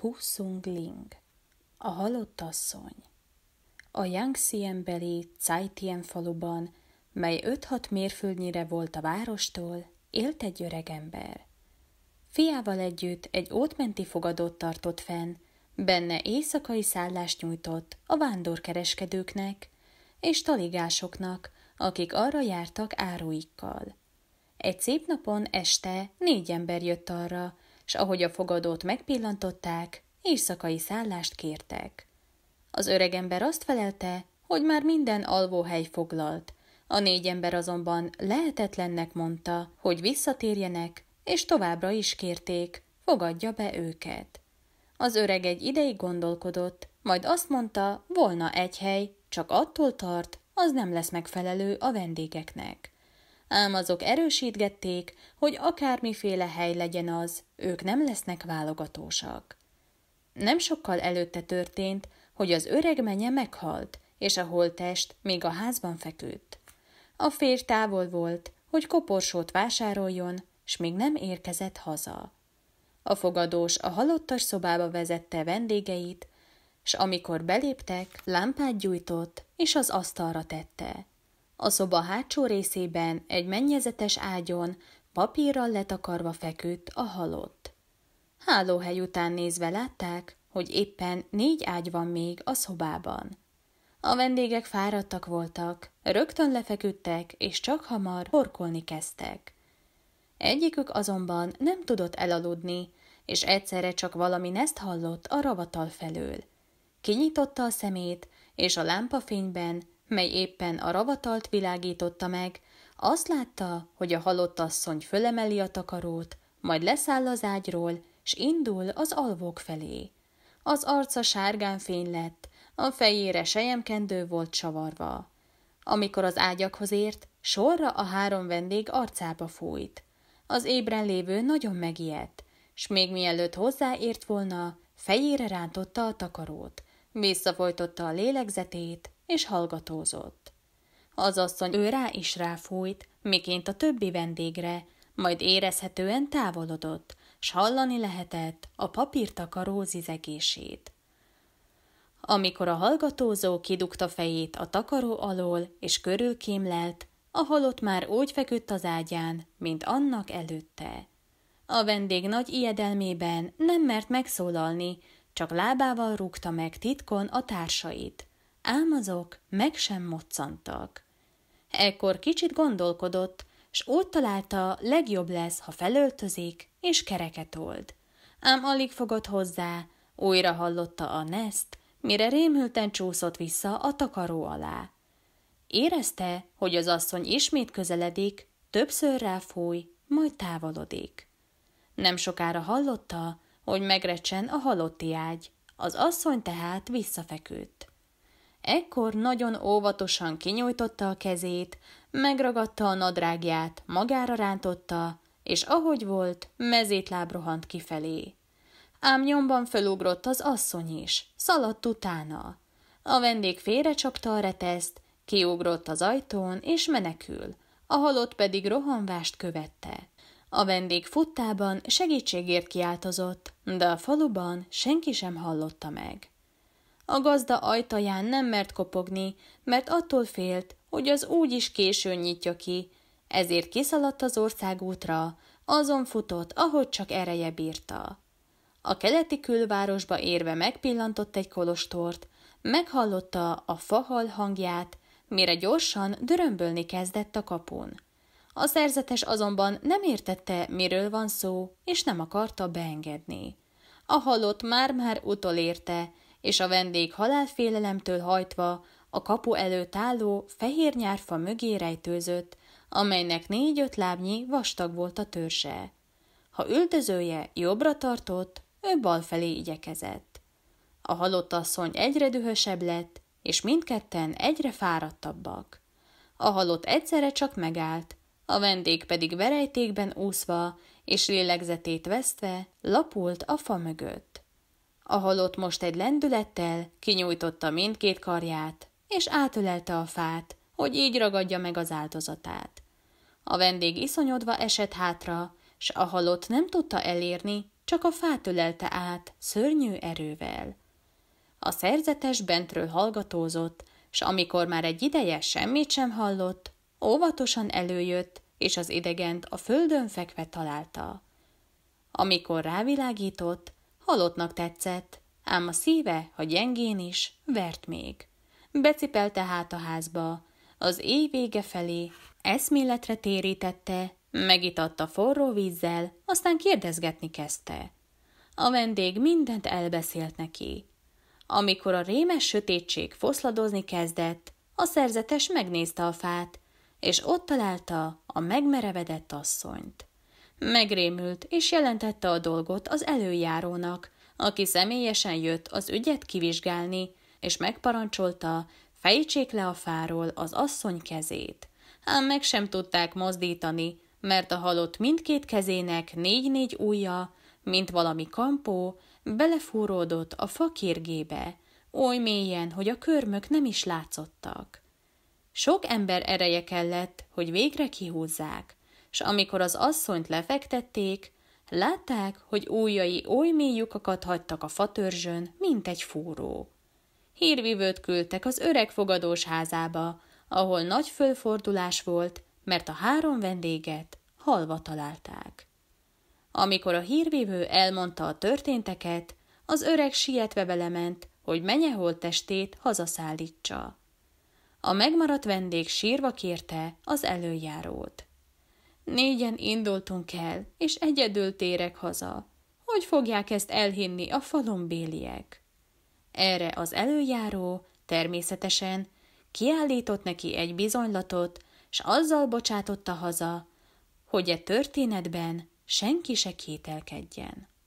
Pusung Ling, a halott asszony. A yangtze beli Caitien faluban, mely 5-6 mérföldnyire volt a várostól, élt egy öreg ember. Fiával együtt egy ótmenti fogadót tartott fenn, benne éjszakai szállást nyújtott a vándorkereskedőknek és taligásoknak, akik arra jártak áruikkal. Egy szép napon este négy ember jött arra, s ahogy a fogadót megpillantották, éjszakai szállást kértek. Az öregember azt felelte, hogy már minden alvóhely foglalt. A négy ember azonban lehetetlennek mondta, hogy visszatérjenek, és továbbra is kérték, fogadja be őket. Az öreg egy ideig gondolkodott, majd azt mondta, volna egy hely, csak attól tart, az nem lesz megfelelő a vendégeknek ám azok erősítgették, hogy akármiféle hely legyen az, ők nem lesznek válogatósak. Nem sokkal előtte történt, hogy az öreg menye meghalt, és a holttest még a házban feküdt. A férj távol volt, hogy koporsót vásároljon, s még nem érkezett haza. A fogadós a halottas szobába vezette vendégeit, s amikor beléptek, lámpát gyújtott, és az asztalra tette. A szoba hátsó részében egy mennyezetes ágyon, papírral letakarva feküdt a halott. Hálóhely után nézve látták, hogy éppen négy ágy van még a szobában. A vendégek fáradtak voltak, rögtön lefeküdtek, és csak hamar horkolni kezdtek. Egyikük azonban nem tudott elaludni, és egyszerre csak valami ezt hallott a ravatal felől. Kinyitotta a szemét, és a lámpafényben mely éppen a ravatalt világította meg, azt látta, hogy a halott asszony fölemeli a takarót, majd leszáll az ágyról, s indul az alvók felé. Az arca sárgán fény lett, a fejére sejemkendő volt csavarva. Amikor az ágyakhoz ért, sorra a három vendég arcába fújt. Az ébren lévő nagyon megijedt, s még mielőtt hozzáért volna, fejére rántotta a takarót, visszafojtotta a lélegzetét, és hallgatózott. Az asszony ő rá is ráfújt, miként a többi vendégre, majd érezhetően távolodott, s hallani lehetett a papírtakaró zizegését. Amikor a hallgatózó kidugta fejét a takaró alól és körülkémlelt, a halott már úgy feküdt az ágyán, mint annak előtte. A vendég nagy ijedelmében nem mert megszólalni, csak lábával rúgta meg titkon a társait ám azok meg sem moccantak. Ekkor kicsit gondolkodott, s úgy találta, legjobb lesz, ha felöltözik és kereket old. Ám alig fogott hozzá, újra hallotta a neszt, mire rémülten csúszott vissza a takaró alá. Érezte, hogy az asszony ismét közeledik, többször ráfúj, majd távolodik. Nem sokára hallotta, hogy megrecsen a halotti ágy, az asszony tehát visszafeküdt. Ekkor nagyon óvatosan kinyújtotta a kezét, megragadta a nadrágját, magára rántotta, és ahogy volt, mezét lábrohant kifelé. Ám nyomban fölugrott az asszony is, szaladt utána. A vendég félrecsapta a reteszt, kiugrott az ajtón, és menekül, a halott pedig rohanvást követte. A vendég futtában segítségért kiáltozott, de a faluban senki sem hallotta meg. A gazda ajtaján nem mert kopogni, mert attól félt, hogy az úgy is későn nyitja ki. Ezért kiszaladt az országútra, azon futott, ahogy csak ereje bírta. A keleti külvárosba érve megpillantott egy kolostort, meghallotta a fahal hangját, mire gyorsan dörömbölni kezdett a kapun. A szerzetes azonban nem értette, miről van szó, és nem akarta beengedni. A halott már-már utolérte, és a vendég halálfélelemtől hajtva a kapu előtt álló fehér nyárfa mögé rejtőzött, amelynek négy-öt lábnyi vastag volt a törse. Ha üldözője jobbra tartott, ő bal felé igyekezett. A halott asszony egyre dühösebb lett, és mindketten egyre fáradtabbak. A halott egyszerre csak megállt, a vendég pedig verejtékben úszva és lélegzetét vesztve lapult a fa mögött. A halott most egy lendülettel kinyújtotta mindkét karját, és átölelte a fát, hogy így ragadja meg az áldozatát. A vendég iszonyodva esett hátra, s a halott nem tudta elérni, csak a fát ölelte át szörnyű erővel. A szerzetes bentről hallgatózott, s amikor már egy ideje semmit sem hallott, óvatosan előjött, és az idegent a földön fekve találta. Amikor rávilágított, halottnak tetszett, ám a szíve, ha gyengén is, vert még. Becipelte hát a házba, az éj vége felé eszméletre térítette, megitatta forró vízzel, aztán kérdezgetni kezdte. A vendég mindent elbeszélt neki. Amikor a rémes sötétség foszladozni kezdett, a szerzetes megnézte a fát, és ott találta a megmerevedett asszonyt. Megrémült, és jelentette a dolgot az előjárónak, aki személyesen jött az ügyet kivizsgálni, és megparancsolta, fejtsék le a fáról az asszony kezét. Ám meg sem tudták mozdítani, mert a halott mindkét kezének négy-négy ujja, mint valami kampó, belefúródott a fakérgébe oly mélyen, hogy a körmök nem is látszottak. Sok ember ereje kellett, hogy végre kihúzzák, s amikor az asszonyt lefektették, látták, hogy újai oly mély lyukakat hagytak a fatörzsön, mint egy fúró. Hírvívőt küldtek az öreg fogadós házába, ahol nagy fölfordulás volt, mert a három vendéget halva találták. Amikor a hírvívő elmondta a történteket, az öreg sietve belement, hogy hol testét hazaszállítsa. A megmaradt vendég sírva kérte az előjárót. Négyen indultunk el, és egyedül térek haza. Hogy fogják ezt elhinni a falon béliek? Erre az előjáró természetesen kiállított neki egy bizonylatot, s azzal bocsátotta haza, hogy e történetben senki se kételkedjen.